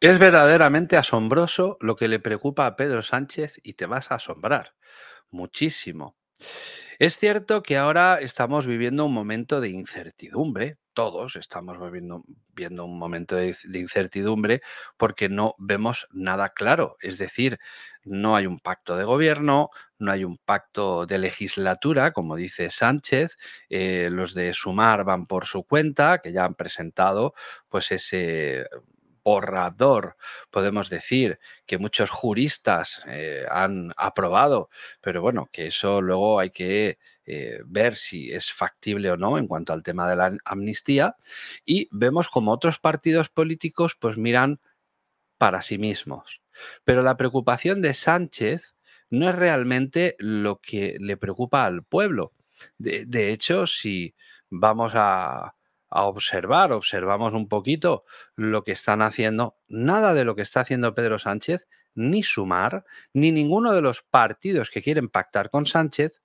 Es verdaderamente asombroso lo que le preocupa a Pedro Sánchez y te vas a asombrar muchísimo. Es cierto que ahora estamos viviendo un momento de incertidumbre, todos estamos viviendo, viendo un momento de, incertidumbre porque no vemos nada claro, es decir, no hay un pacto de gobierno, no hay un pacto de legislatura, como dice Sánchez, eh, los de Sumar van por su cuenta, que ya han presentado pues ese borrador, podemos decir, que muchos juristas eh, han aprobado, pero bueno, que eso luego hay que eh, ver si es factible o no en cuanto al tema de la amnistía. Y vemos como otros partidos políticos pues miran para sí mismos. Pero la preocupación de Sánchez no es realmente lo que le preocupa al pueblo. de hecho, si vamos a, a observar, observamos un poquito lo que están haciendo, nada de lo que está haciendo Pedro Sánchez, ni Sumar, ni ninguno de los partidos que quieren pactar con Sánchez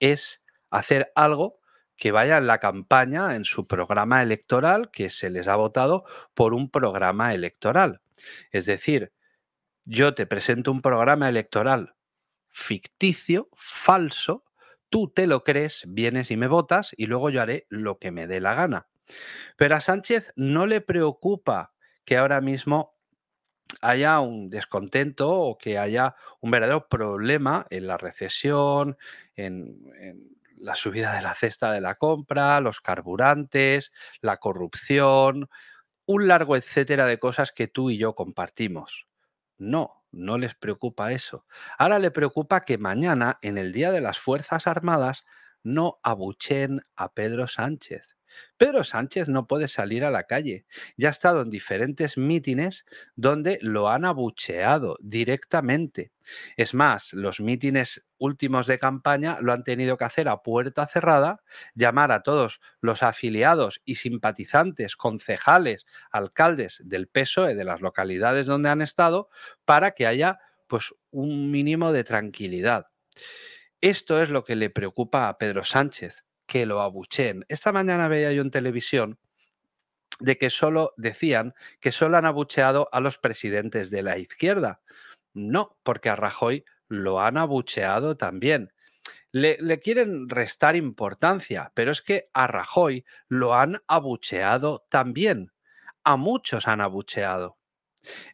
es hacer algo que vaya en la campaña, en su programa electoral, que se les ha votado por un programa electoral. Es decir, yo te presento un programa electoral ficticio, falso, tú te lo crees, vienes y me votas y luego yo haré lo que me dé la gana. Pero a Sánchez no le preocupa que ahora mismo haya un descontento o que haya un verdadero problema en la recesión, en, la subida de la cesta de la compra, los carburantes, la corrupción, un largo etcétera de cosas que tú y yo compartimos. No, no les preocupa eso. Ahora le preocupa que mañana, en el Día de las Fuerzas Armadas, no abuchen a Pedro Sánchez. Pedro Sánchez no puede salir a la calle. Ya ha estado en diferentes mítines donde lo han abucheado directamente. Es más, los mítines últimos de campaña lo han tenido que hacer a puerta cerrada, llamar a todos los afiliados y simpatizantes, concejales, alcaldes del PSOE de las localidades donde han estado para que haya pues un mínimo de tranquilidad. Esto es lo que le preocupa a Pedro Sánchez, que lo abucheen. Esta mañana veía yo en televisión de que solo decían que solo han abucheado a los presidentes de la izquierda. No, porque a Rajoy lo han abucheado también. Le, le, quieren restar importancia, pero es que a Rajoy lo han abucheado también. A muchos han abucheado.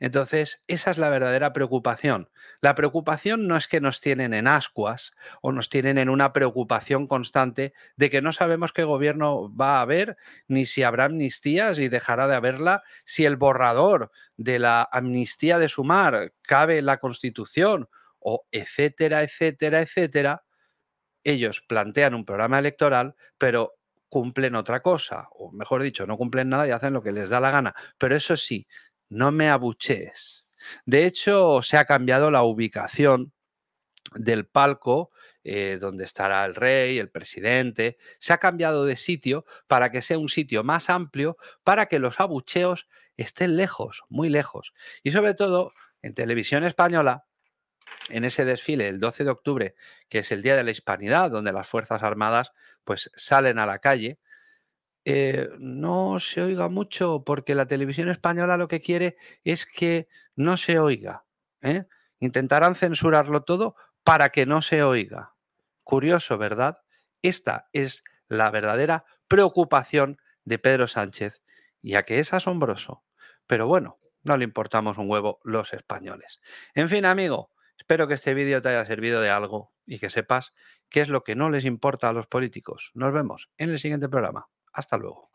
Entonces, esa es la verdadera preocupación, la preocupación no es que nos tienen en ascuas o nos tienen en una preocupación constante de que no sabemos qué gobierno va a haber, ni si habrá amnistías y dejará de haberla, si el borrador de la amnistía de sumar cabe en la Constitución o etcétera, etcétera, etcétera. Ellos plantean un programa electoral, pero cumplen otra cosa, o mejor dicho, no cumplen nada y hacen lo que les da la gana. Pero eso sí, no me abuchees. De hecho, se ha cambiado la ubicación del palco eh, donde estará el rey, el presidente. Se ha cambiado de sitio para que sea un sitio más amplio, para que los abucheos estén lejos, muy lejos. Y sobre todo, en televisión española, en ese desfile el 12 de octubre, que es el Día de la Hispanidad, donde las Fuerzas Armadas pues salen a la calle, eh, no se oiga mucho porque la televisión española lo que quiere es que no se oiga. ¿eh? Intentarán censurarlo todo para que no se oiga. Curioso, ¿verdad? Esta es la verdadera preocupación de Pedro Sánchez, ya que es asombroso. Pero bueno, no le importamos un huevo los españoles. En fin, amigo, espero que este vídeo te haya servido de algo y que sepas qué es lo que no les importa a los políticos. Nos vemos en el siguiente programa. Hasta luego.